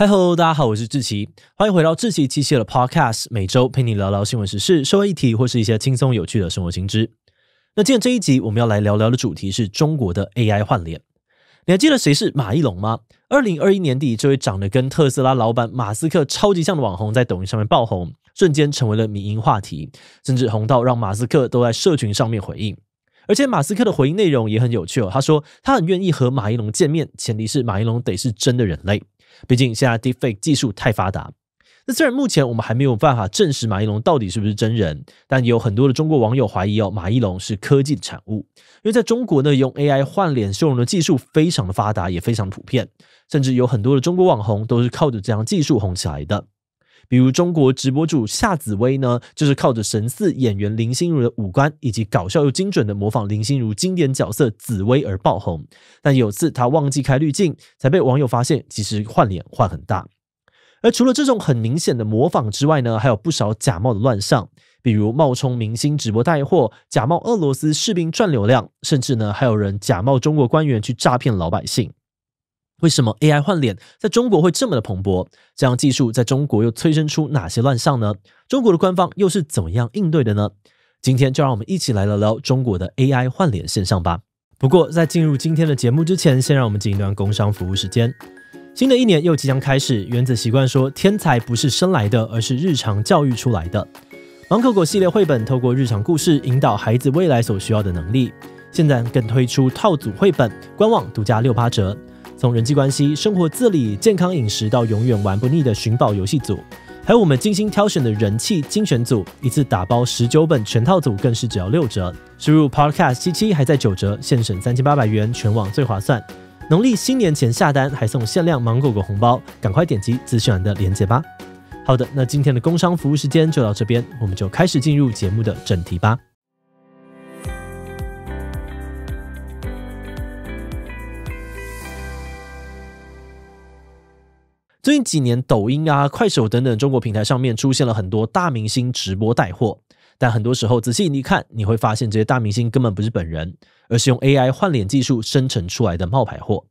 嗨，Hello，大家好，我是志奇，欢迎回到志奇机械的 Podcast，每周陪你聊聊新闻时事、社会议题或是一些轻松有趣的生活新知。那今天这一集，我们要来聊聊的主题是中国的 AI 换脸。你还记得谁是马一龙吗？二零二一年底，这位长得跟特斯拉老板马斯克超级像的网红在抖音上面爆红，瞬间成为了迷营话题，甚至红到让马斯克都在社群上面回应。而且马斯克的回应内容也很有趣哦，他说他很愿意和马一龙见面，前提是马一龙得是真的人类。毕竟现在 deepfake 技术太发达，那虽然目前我们还没有办法证实马一龙到底是不是真人，但有很多的中国网友怀疑哦，马一龙是科技的产物，因为在中国呢，用 AI 换脸修容的技术非常的发达，也非常普遍，甚至有很多的中国网红都是靠着这样技术红起来的。比如中国直播主夏紫薇呢，就是靠着神似演员林心如的五官，以及搞笑又精准的模仿林心如经典角色紫薇而爆红。但有次她忘记开滤镜，才被网友发现其实换脸换很大。而除了这种很明显的模仿之外呢，还有不少假冒的乱象，比如冒充明星直播带货、假冒俄罗斯士兵赚流量，甚至呢还有人假冒中国官员去诈骗老百姓。为什么 AI 换脸在中国会这么的蓬勃？这样技术在中国又催生出哪些乱象呢？中国的官方又是怎么样应对的呢？今天就让我们一起来聊聊中国的 AI 换脸现象吧。不过，在进入今天的节目之前，先让我们进一段工商服务时间。新的一年又即将开始，原子习惯说：天才不是生来的，而是日常教育出来的。芒果果系列绘本透过日常故事引导孩子未来所需要的能力。现在更推出套组绘本，官网独家六八折。从人际关系、生活自理、健康饮食到永远玩不腻的寻宝游戏组，还有我们精心挑选的人气精选组，一次打包十九本全套组更是只要六折。输入 Podcast 七七还在九折，现省三千八百元，全网最划算。农历新年前下单还送限量芒果果红包，赶快点击资讯栏的链接吧。好的，那今天的工商服务时间就到这边，我们就开始进入节目的正题吧。最近几年，抖音啊、快手等等中国平台上面出现了很多大明星直播带货，但很多时候仔细一看，你会发现这些大明星根本不是本人，而是用 AI 换脸技术生成出来的冒牌货。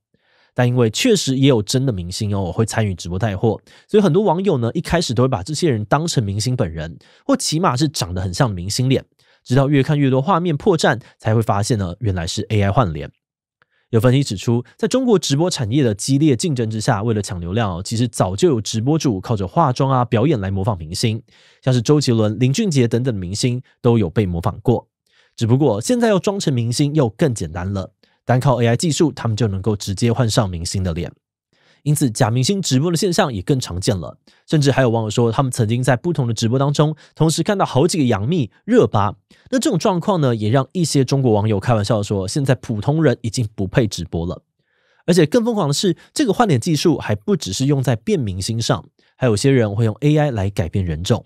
但因为确实也有真的明星哦会参与直播带货，所以很多网友呢一开始都会把这些人当成明星本人，或起码是长得很像明星脸，直到越看越多画面破绽，才会发现呢原来是 AI 换脸。有分析指出，在中国直播产业的激烈竞争之下，为了抢流量，其实早就有直播主靠着化妆啊、表演来模仿明星，像是周杰伦、林俊杰等等明星都有被模仿过。只不过现在要装成明星又更简单了，单靠 AI 技术，他们就能够直接换上明星的脸。因此，假明星直播的现象也更常见了。甚至还有网友说，他们曾经在不同的直播当中，同时看到好几个杨幂、热巴。那这种状况呢，也让一些中国网友开玩笑说，现在普通人已经不配直播了。而且更疯狂的是，这个换脸技术还不只是用在变明星上，还有些人会用 AI 来改变人种。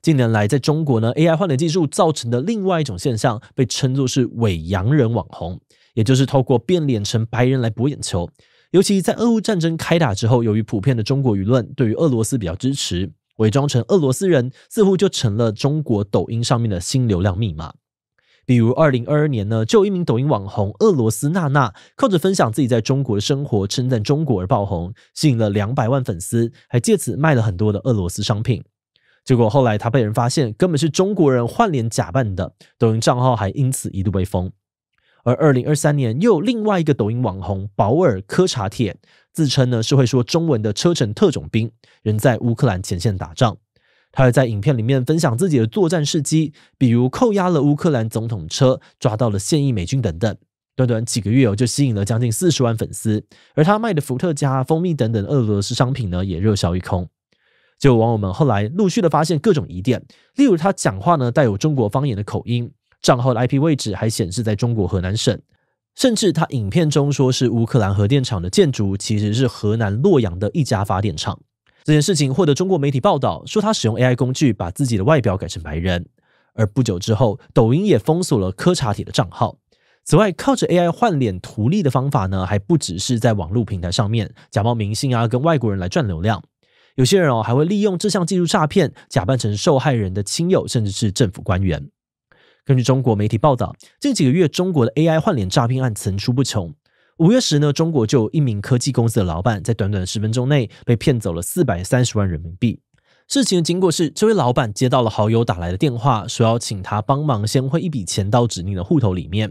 近年来，在中国呢，AI 换脸技术造成的另外一种现象，被称作是伪洋人网红，也就是透过变脸成白人来博眼球。尤其在俄乌战争开打之后，由于普遍的中国舆论对于俄罗斯比较支持，伪装成俄罗斯人似乎就成了中国抖音上面的新流量密码。比如，二零二二年呢，就有一名抖音网红俄罗斯娜娜，靠着分享自己在中国的生活，称赞中国而爆红，吸引了两百万粉丝，还借此卖了很多的俄罗斯商品。结果后来她被人发现根本是中国人换脸假扮的，抖音账号还因此一度被封。而二零二三年，又有另外一个抖音网红保尔科查铁自称呢是会说中文的车臣特种兵，人在乌克兰前线打仗。他还在影片里面分享自己的作战事迹，比如扣押了乌克兰总统车，抓到了现役美军等等。短短几个月哦，就吸引了将近四十万粉丝。而他卖的伏特加、蜂蜜等等俄罗斯商品呢，也热销一空。就网友们后来陆续的发现各种疑点，例如他讲话呢带有中国方言的口音。账号的 IP 位置还显示在中国河南省，甚至他影片中说是乌克兰核电厂的建筑，其实是河南洛阳的一家发电厂。这件事情获得中国媒体报道，说他使用 AI 工具把自己的外表改成白人。而不久之后，抖音也封锁了柯查铁的账号。此外，靠着 AI 换脸图利的方法呢，还不只是在网络平台上面假冒明星啊，跟外国人来赚流量。有些人哦，还会利用这项技术诈骗，假扮成受害人的亲友，甚至是政府官员。根据中国媒体报道，近几个月中国的 AI 换脸诈骗案层出不穷。五月时呢，中国就有一名科技公司的老板在短短十分钟内被骗走了四百三十万人民币。事情的经过是，这位老板接到了好友打来的电话，说要请他帮忙先汇一笔钱到指定的户头里面。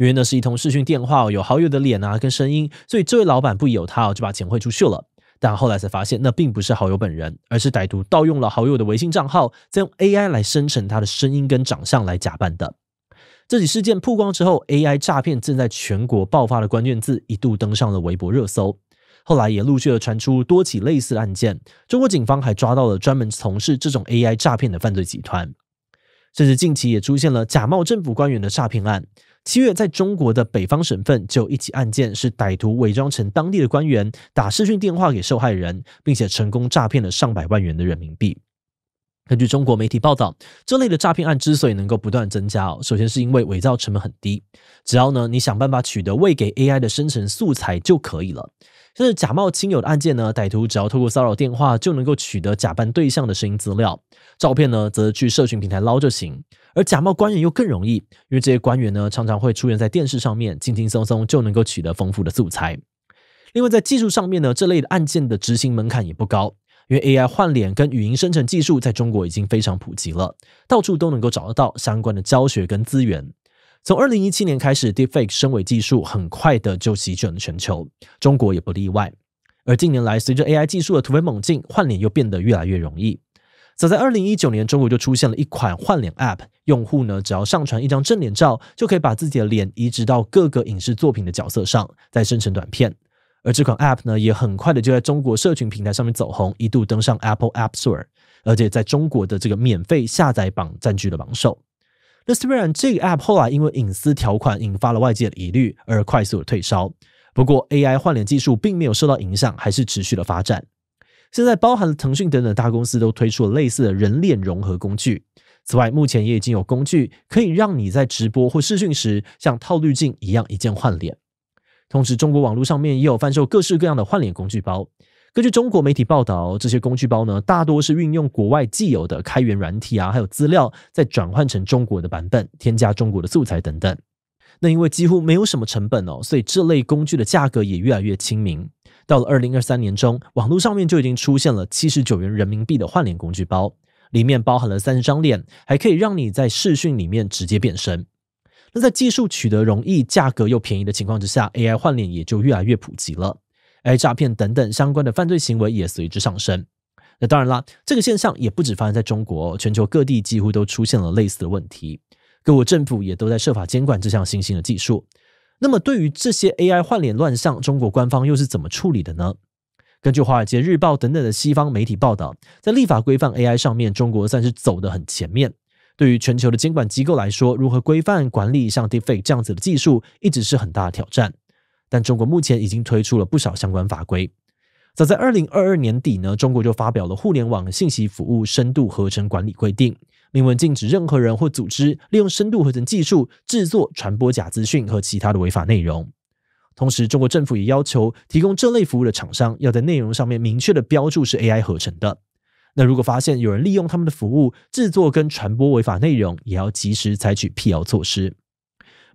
因为呢是一通视讯电话，有好友的脸啊跟声音，所以这位老板不由有他哦，就把钱汇出去了。但后来才发现，那并不是好友本人，而是歹徒盗用了好友的微信账号，再用 AI 来生成他的声音跟长相来假扮的。这起事件曝光之后，AI 诈骗正在全国爆发的关键字一度登上了微博热搜。后来也陆续的传出多起类似的案件，中国警方还抓到了专门从事这种 AI 诈骗的犯罪集团，甚至近期也出现了假冒政府官员的诈骗案。七月，在中国的北方省份，就一起案件是歹徒伪装成当地的官员，打视讯电话给受害人，并且成功诈骗了上百万元的人民币。根据中国媒体报道，这类的诈骗案之所以能够不断增加哦，首先是因为伪造成本很低，只要呢你想办法取得未给 AI 的生成素材就可以了。这是假冒亲友的案件呢，歹徒只要透过骚扰电话就能够取得假扮对象的声音资料，照片呢则去社群平台捞就行。而假冒官员又更容易，因为这些官员呢常常会出现在电视上面，轻轻松松就能够取得丰富的素材。另外，在技术上面呢，这类的案件的执行门槛也不高。因为 AI 换脸跟语音生成技术在中国已经非常普及了，到处都能够找得到相关的教学跟资源。从二零一七年开始，Deepfake 升为技术很快的就席卷了全球，中国也不例外。而近年来，随着 AI 技术的突飞猛进，换脸又变得越来越容易。早在二零一九年，中国就出现了一款换脸 App，用户呢只要上传一张正脸照，就可以把自己的脸移植到各个影视作品的角色上，再生成短片。而这款 App 呢，也很快的就在中国社群平台上面走红，一度登上 Apple App Store，而且在中国的这个免费下载榜占据了榜首。那虽然这个 App 后来因为隐私条款引发了外界的疑虑而快速的退烧，不过 AI 换脸技术并没有受到影响，还是持续的发展。现在，包含了腾讯等等大公司都推出了类似的人脸融合工具。此外，目前也已经有工具可以让你在直播或视讯时像套滤镜一样一键换脸。同时，中国网络上面也有贩售各式各样的换脸工具包。根据中国媒体报道，这些工具包呢，大多是运用国外既有的开源软体啊，还有资料，再转换成中国的版本，添加中国的素材等等。那因为几乎没有什么成本哦，所以这类工具的价格也越来越亲民。到了二零二三年中，网络上面就已经出现了七十九元人民币的换脸工具包，里面包含了三张脸，还可以让你在视讯里面直接变身。那在技术取得容易、价格又便宜的情况之下，AI 换脸也就越来越普及了。AI 诈骗等等相关的犯罪行为也随之上升。那当然啦，这个现象也不止发生在中国，全球各地几乎都出现了类似的问题。各国政府也都在设法监管这项新兴的技术。那么，对于这些 AI 换脸乱象，中国官方又是怎么处理的呢？根据《华尔街日报》等等的西方媒体报道，在立法规范 AI 上面，中国算是走得很前面。对于全球的监管机构来说，如何规范管理像 d e f a k e 这样子的技术，一直是很大的挑战。但中国目前已经推出了不少相关法规。早在二零二二年底呢，中国就发表了《互联网信息服务深度合成管理规定》，明文禁止任何人或组织利用深度合成技术制作、传播假资讯和其他的违法内容。同时，中国政府也要求提供这类服务的厂商，要在内容上面明确的标注是 AI 合成的。那如果发现有人利用他们的服务制作跟传播违法内容，也要及时采取辟谣措施。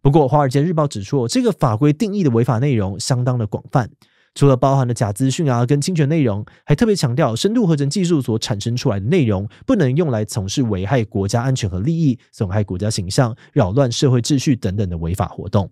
不过，《华尔街日报》指出，这个法规定义的违法内容相当的广泛，除了包含的假资讯啊跟侵权内容，还特别强调深度合成技术所产生出来的内容不能用来从事危害国家安全和利益、损害国家形象、扰乱社会秩序等等的违法活动。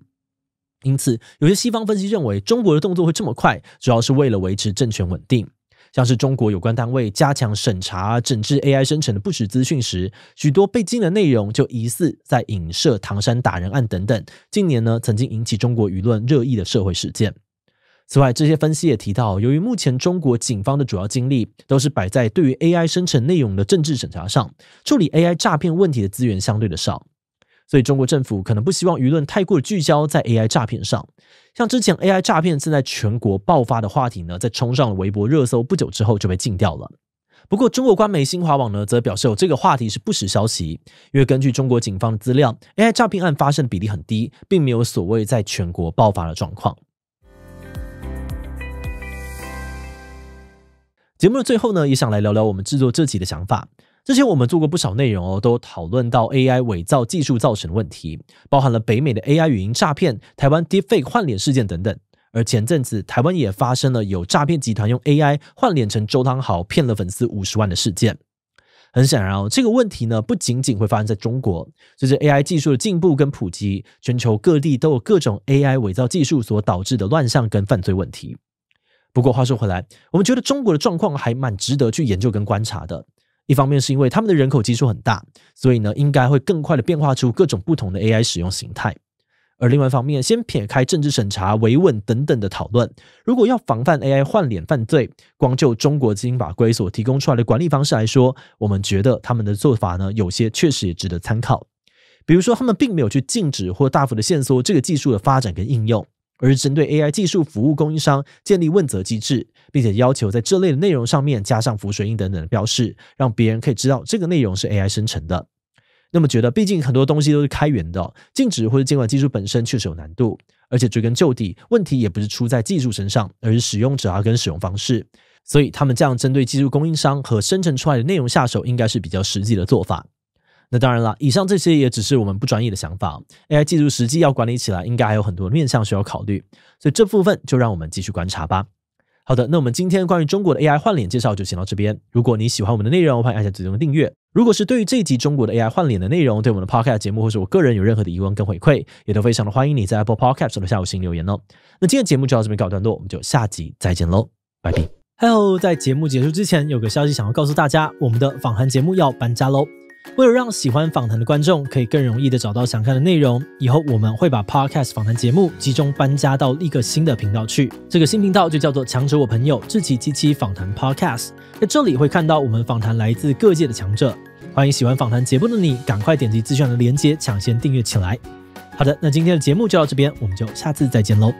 因此，有些西方分析认为，中国的动作会这么快，主要是为了维持政权稳定。像是中国有关单位加强审查整治 AI 生成的不实资讯时，许多被禁的内容就疑似在影射唐山打人案等等。近年呢，曾经引起中国舆论热议的社会事件。此外，这些分析也提到，由于目前中国警方的主要精力都是摆在对于 AI 生成内容的政治审查上，处理 AI 诈骗问题的资源相对的少。所以中国政府可能不希望舆论太过聚焦在 AI 诈骗上，像之前 AI 诈骗正在全国爆发的话题呢，在冲上了微博热搜不久之后就被禁掉了。不过中国官媒新华网呢，则表示有这个话题是不实消息，因为根据中国警方的资料，AI 诈骗案发生的比例很低，并没有所谓在全国爆发的状况。节目的最后呢，也想来聊聊我们制作这集的想法。之前我们做过不少内容哦，都讨论到 AI 伪造技术造成的问题，包含了北美的 AI 语音诈骗、台湾 Deepfake 换脸事件等等。而前阵子台湾也发生了有诈骗集团用 AI 换脸成周汤豪骗了粉丝五十万的事件。很显然哦，这个问题呢不仅仅会发生在中国，随着 AI 技术的进步跟普及，全球各地都有各种 AI 伪造技术所导致的乱象跟犯罪问题。不过话说回来，我们觉得中国的状况还蛮值得去研究跟观察的。一方面是因为他们的人口基数很大，所以呢应该会更快的变化出各种不同的 AI 使用形态。而另外一方面，先撇开政治审查、维稳等等的讨论，如果要防范 AI 换脸犯罪，光就中国基金法规所提供出来的管理方式来说，我们觉得他们的做法呢有些确实也值得参考。比如说，他们并没有去禁止或大幅的限缩这个技术的发展跟应用。而是针对 AI 技术服务供应商建立问责机制，并且要求在这类的内容上面加上浮水印等等的标示，让别人可以知道这个内容是 AI 生成的。那么觉得，毕竟很多东西都是开源的，禁止或者监管技术本身确实有难度，而且追根究底，问题也不是出在技术身上，而是使用者啊跟使用方式。所以他们这样针对技术供应商和生成出来的内容下手，应该是比较实际的做法。那当然了，以上这些也只是我们不专业的想法。AI 技术实际要管理起来，应该还有很多面向需要考虑，所以这部分就让我们继续观察吧。好的，那我们今天关于中国的 AI 换脸介绍就先到这边。如果你喜欢我们的内容，欢迎按下左上的订阅。如果是对于这一集中国的 AI 换脸的内容，对我们的 Podcast 节目或是我个人有任何的疑问跟回馈，也都非常的欢迎你在 Apple Podcast 上的下午星留言哦。那今天节目就到这边告段落，我们就下集再见喽，拜拜。Hello，在节目结束之前，有个消息想要告诉大家，我们的访谈节目要搬家喽。为了让喜欢访谈的观众可以更容易的找到想看的内容，以后我们会把 podcast 访谈节目集中搬家到一个新的频道去。这个新频道就叫做“强者我朋友志己。机七访谈 podcast”。在这里会看到我们访谈来自各界的强者。欢迎喜欢访谈节目的你，赶快点击资讯的链接，抢先订阅起来。好的，那今天的节目就到这边，我们就下次再见喽。